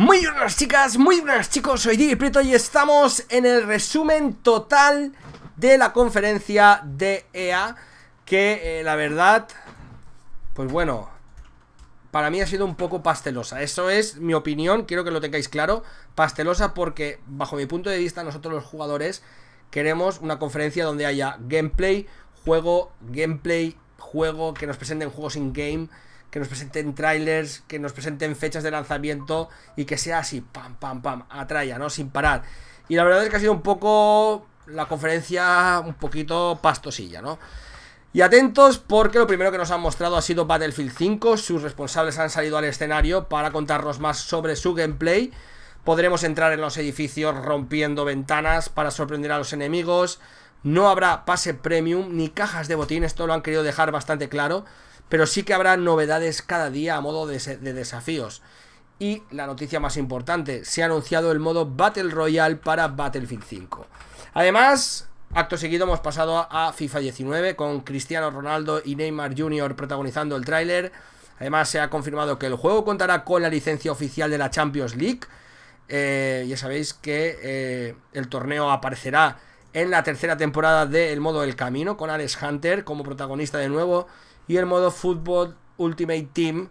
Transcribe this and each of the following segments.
Muy buenas chicas, muy buenas chicos, soy Diego Prieto y estamos en el resumen total de la conferencia de EA Que eh, la verdad, pues bueno, para mí ha sido un poco pastelosa Eso es mi opinión, quiero que lo tengáis claro Pastelosa porque bajo mi punto de vista nosotros los jugadores queremos una conferencia donde haya gameplay, juego, gameplay, juego Que nos presenten juegos in-game que nos presenten trailers, que nos presenten fechas de lanzamiento y que sea así, pam, pam, pam, atraya, ¿no? Sin parar. Y la verdad es que ha sido un poco la conferencia un poquito pastosilla, ¿no? Y atentos porque lo primero que nos han mostrado ha sido Battlefield 5, sus responsables han salido al escenario para contarnos más sobre su gameplay. Podremos entrar en los edificios rompiendo ventanas para sorprender a los enemigos. No habrá pase premium ni cajas de botín, esto lo han querido dejar bastante claro pero sí que habrá novedades cada día a modo de, desafíos. Y la noticia más importante, se ha anunciado el modo Battle Royale para Battlefield 5. Además, acto seguido hemos pasado a FIFA 19 con Cristiano Ronaldo y Neymar Jr. protagonizando el tráiler. Además, se ha confirmado que el juego contará con la licencia oficial de la Champions League. Eh, ya sabéis que eh, el torneo aparecerá en la tercera temporada del modo El camino con Alex Hunter como protagonista de nuevo y el modo Football Ultimate Team,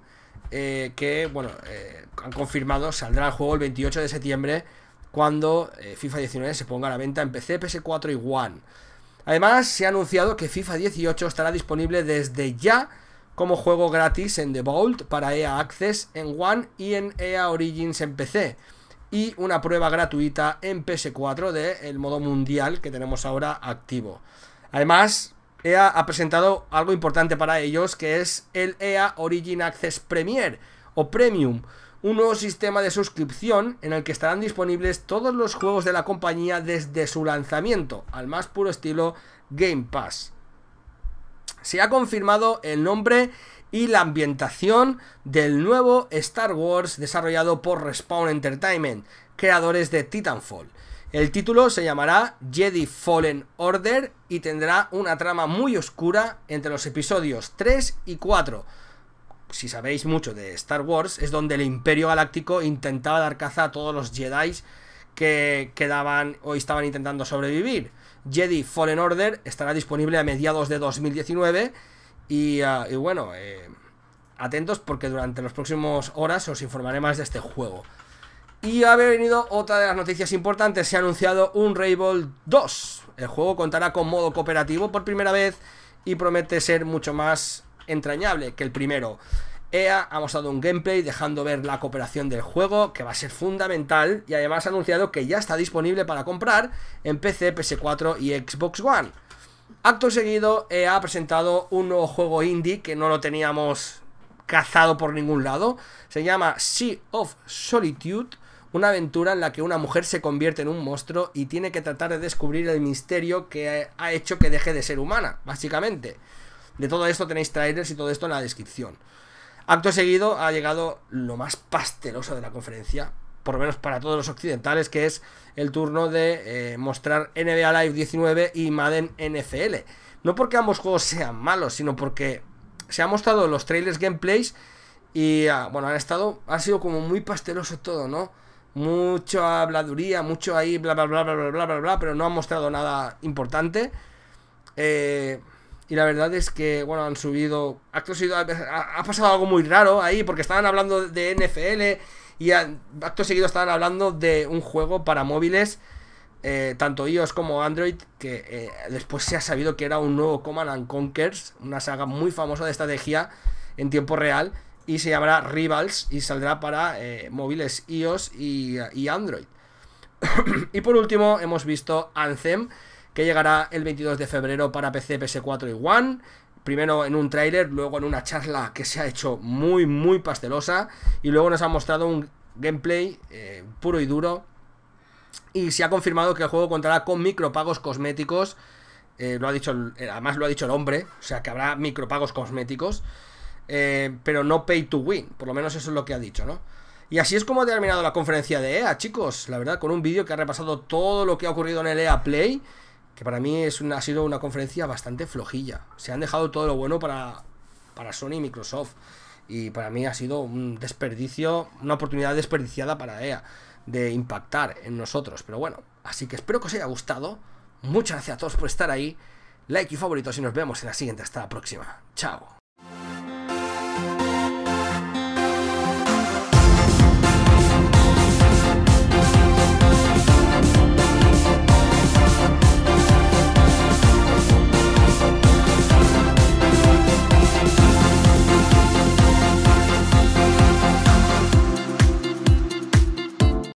eh, que, bueno, eh, han confirmado, saldrá al juego el 28 de septiembre cuando eh, FIFA 19 se ponga a la venta en PC, PS4 y One. Además, se ha anunciado que FIFA 18 estará disponible desde ya como juego gratis en The Vault para EA Access en One y en EA Origins en PC. Y una prueba gratuita en PS4 del el modo mundial que tenemos ahora activo. Además, EA ha presentado algo importante para ellos, que es el EA Origin Access Premier o Premium, un nuevo sistema de suscripción en el que estarán disponibles todos los juegos de la compañía desde su lanzamiento, al más puro estilo Game Pass. Se ha confirmado el nombre y la ambientación del nuevo Star Wars desarrollado por Respawn Entertainment, creadores de Titanfall. El título se llamará Jedi Fallen Order y tendrá una trama muy oscura entre los episodios 3 y 4. Si sabéis mucho de Star Wars, es donde el Imperio Galáctico intentaba dar caza a todos los Jedi que quedaban o estaban intentando sobrevivir. Jedi Fallen Order estará disponible a mediados de 2019 ah, y, bueno, eh, atentos porque durante las próximas horas os informaré más de este juego. Y ha venido otra de las noticias importantes, se ha anunciado un Rainbow 2. El juego contará con modo cooperativo por primera vez y promete ser mucho más entrañable que el primero. EA ha mostrado un gameplay dejando ver la cooperación del juego, que va a ser fundamental, y además ha anunciado que ya está disponible para comprar en PC, PS4 y Xbox One. Acto seguido, EA ha presentado un nuevo juego indie que no lo teníamos cazado por ningún lado. Se llama Sea of Solitude una aventura en la que una mujer se convierte en un monstruo y tiene que tratar de descubrir el misterio que ha hecho que deje de ser humana, básicamente. De todo esto tenéis trailers y todo esto en la descripción. Acto seguido ha llegado lo más pasteloso de la conferencia, por lo menos para todos los occidentales, que es el turno de eh, mostrar NBA Live 19 y Madden NFL. No porque ambos juegos sean malos, sino porque se han mostrado los trailers gameplays y ah, bueno, han estado, ha sido como muy pasteloso todo, ¿no? mucha habladuría, mucho ahí, bla, bla, bla, bla, bla, bla, bla, bla, pero no han mostrado nada importante. Eh, y la verdad es que, bueno, han subido. Ha, ha, pasado algo muy raro ahí, porque estaban hablando de NFL y acto seguido estaban hablando de un juego para móviles, eh, tanto iOS como Android, que eh, después se ha sabido que era un nuevo Command and Conquers, una saga muy famosa de estrategia en tiempo real y se llamará Rivals y saldrá para eh, móviles iOS y, Android. y por último hemos visto Anthem, que llegará el 22 de febrero para PC, PS4 y One. Primero en un tráiler, luego en una charla que se ha hecho muy, muy pastelosa. Y luego nos ha mostrado un gameplay eh, puro y duro. Y se ha confirmado que el juego contará con micropagos cosméticos. Eh, lo ha dicho, además lo ha dicho el hombre, o sea que habrá micropagos cosméticos. Eh, pero no pay to win. Por lo menos eso es lo que ha dicho, ¿no? Y así es como ha terminado la conferencia de EA, chicos. La verdad, con un vídeo que ha repasado todo lo que ha ocurrido en el EA Play, que para mí es ha sido una conferencia bastante flojilla. Se han dejado todo lo bueno para, para Sony y Microsoft. Y para mí ha sido un desperdicio, una oportunidad desperdiciada para EA de impactar en nosotros. Pero bueno, así que espero que os haya gustado. Muchas gracias a todos por estar ahí. Like y favoritos y nos vemos en la siguiente. Hasta la próxima. Chao.